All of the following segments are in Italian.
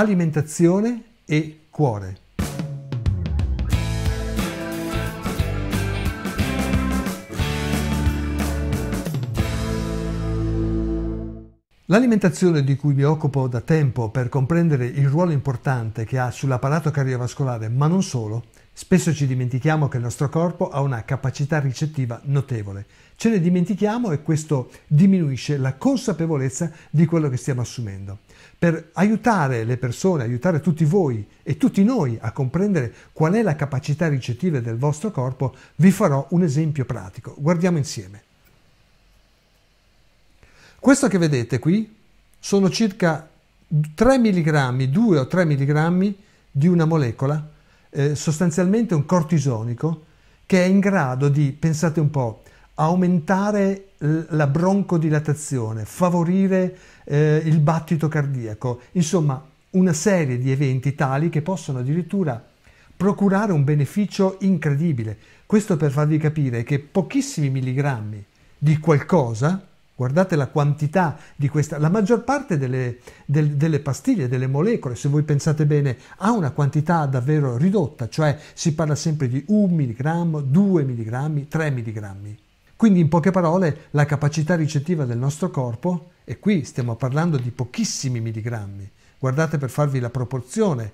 alimentazione e cuore. L'alimentazione di cui mi occupo da tempo per comprendere il ruolo importante che ha sull'apparato cardiovascolare, ma non solo, spesso ci dimentichiamo che il nostro corpo ha una capacità ricettiva notevole. Ce ne dimentichiamo e questo diminuisce la consapevolezza di quello che stiamo assumendo per aiutare le persone, aiutare tutti voi e tutti noi a comprendere qual è la capacità ricettiva del vostro corpo, vi farò un esempio pratico. Guardiamo insieme. Questo che vedete qui sono circa 3 mg, 2 o 3 mg di una molecola, eh, sostanzialmente un cortisonico, che è in grado di, pensate un po', aumentare la broncodilatazione, favorire eh, il battito cardiaco, insomma una serie di eventi tali che possono addirittura procurare un beneficio incredibile. Questo per farvi capire che pochissimi milligrammi di qualcosa, guardate la quantità di questa, la maggior parte delle, del, delle pastiglie, delle molecole, se voi pensate bene, ha una quantità davvero ridotta, cioè si parla sempre di 1 milligrammo, 2 milligrammi, 3 milligrammi. Quindi in poche parole la capacità ricettiva del nostro corpo, e qui stiamo parlando di pochissimi milligrammi, guardate per farvi la proporzione,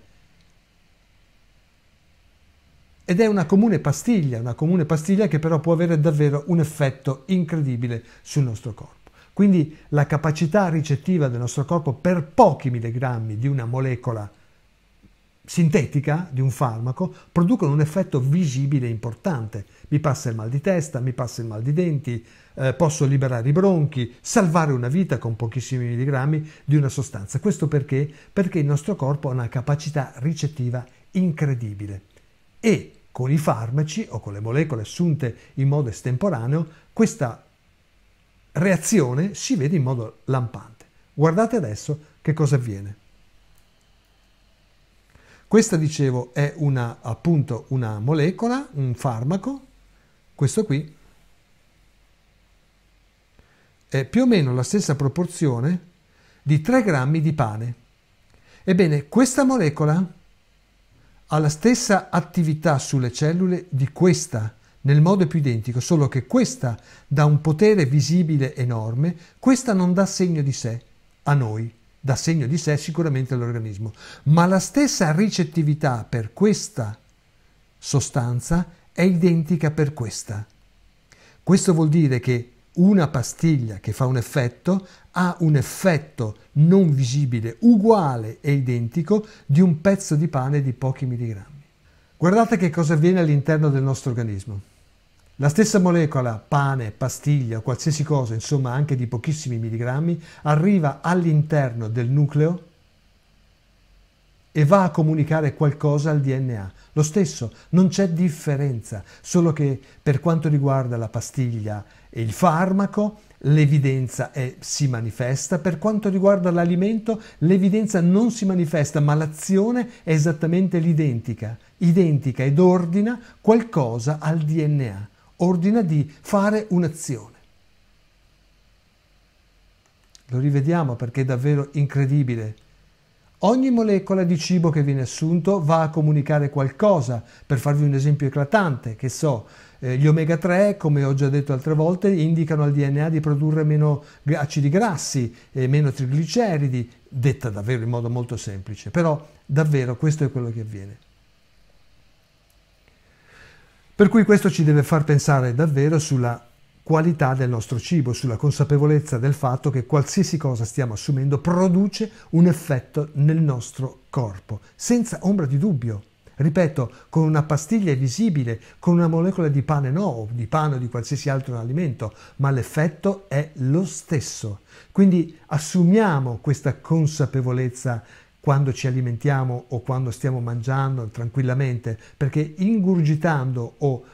ed è una comune pastiglia, una comune pastiglia che però può avere davvero un effetto incredibile sul nostro corpo. Quindi la capacità ricettiva del nostro corpo per pochi milligrammi di una molecola sintetica di un farmaco producono un effetto visibile importante. Mi passa il mal di testa, mi passa il mal di denti, eh, posso liberare i bronchi, salvare una vita con pochissimi milligrammi di una sostanza. Questo perché? Perché il nostro corpo ha una capacità ricettiva incredibile e con i farmaci o con le molecole assunte in modo estemporaneo questa reazione si vede in modo lampante. Guardate adesso che cosa avviene. Questa, dicevo, è una, appunto una molecola, un farmaco. Questo qui è più o meno la stessa proporzione di 3 grammi di pane. Ebbene, questa molecola ha la stessa attività sulle cellule di questa, nel modo più identico, solo che questa dà un potere visibile enorme, questa non dà segno di sé a noi dà segno di sé sicuramente all'organismo, ma la stessa ricettività per questa sostanza è identica per questa. Questo vuol dire che una pastiglia che fa un effetto ha un effetto non visibile uguale e identico di un pezzo di pane di pochi milligrammi. Guardate che cosa avviene all'interno del nostro organismo. La stessa molecola, pane, pastiglia o qualsiasi cosa, insomma anche di pochissimi milligrammi, arriva all'interno del nucleo e va a comunicare qualcosa al DNA. Lo stesso, non c'è differenza, solo che per quanto riguarda la pastiglia e il farmaco, l'evidenza è, si manifesta, per quanto riguarda l'alimento l'evidenza non si manifesta, ma l'azione è esattamente l'identica, identica ed ordina qualcosa al DNA ordina di fare un'azione. Lo rivediamo perché è davvero incredibile. Ogni molecola di cibo che viene assunto va a comunicare qualcosa, per farvi un esempio eclatante, che so, eh, gli omega 3, come ho già detto altre volte, indicano al DNA di produrre meno acidi grassi, e meno trigliceridi, detta davvero in modo molto semplice, però davvero questo è quello che avviene. Per cui questo ci deve far pensare davvero sulla qualità del nostro cibo, sulla consapevolezza del fatto che qualsiasi cosa stiamo assumendo produce un effetto nel nostro corpo, senza ombra di dubbio. Ripeto, con una pastiglia è visibile, con una molecola di pane no, o di pane o di qualsiasi altro alimento, ma l'effetto è lo stesso. Quindi assumiamo questa consapevolezza quando ci alimentiamo o quando stiamo mangiando tranquillamente, perché ingurgitando o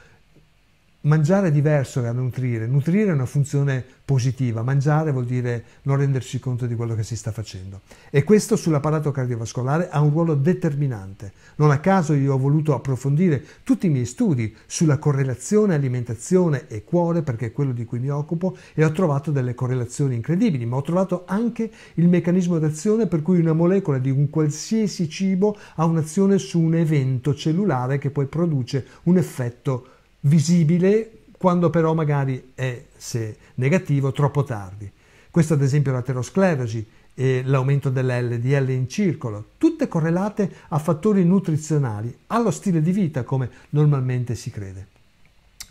Mangiare è diverso da nutrire, nutrire è una funzione positiva, mangiare vuol dire non renderci conto di quello che si sta facendo. E questo sull'apparato cardiovascolare ha un ruolo determinante. Non a caso io ho voluto approfondire tutti i miei studi sulla correlazione alimentazione e cuore, perché è quello di cui mi occupo, e ho trovato delle correlazioni incredibili, ma ho trovato anche il meccanismo d'azione per cui una molecola di un qualsiasi cibo ha un'azione su un evento cellulare che poi produce un effetto visibile quando però magari è, se negativo, troppo tardi. Questo ad esempio l'aterosclerosi e l'aumento dell'LDL in circolo, tutte correlate a fattori nutrizionali, allo stile di vita come normalmente si crede.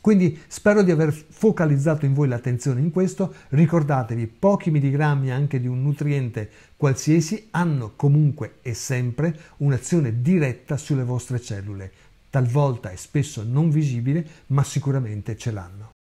Quindi spero di aver focalizzato in voi l'attenzione in questo, ricordatevi pochi milligrammi anche di un nutriente qualsiasi hanno comunque e sempre un'azione diretta sulle vostre cellule, talvolta è spesso non visibile, ma sicuramente ce l'hanno.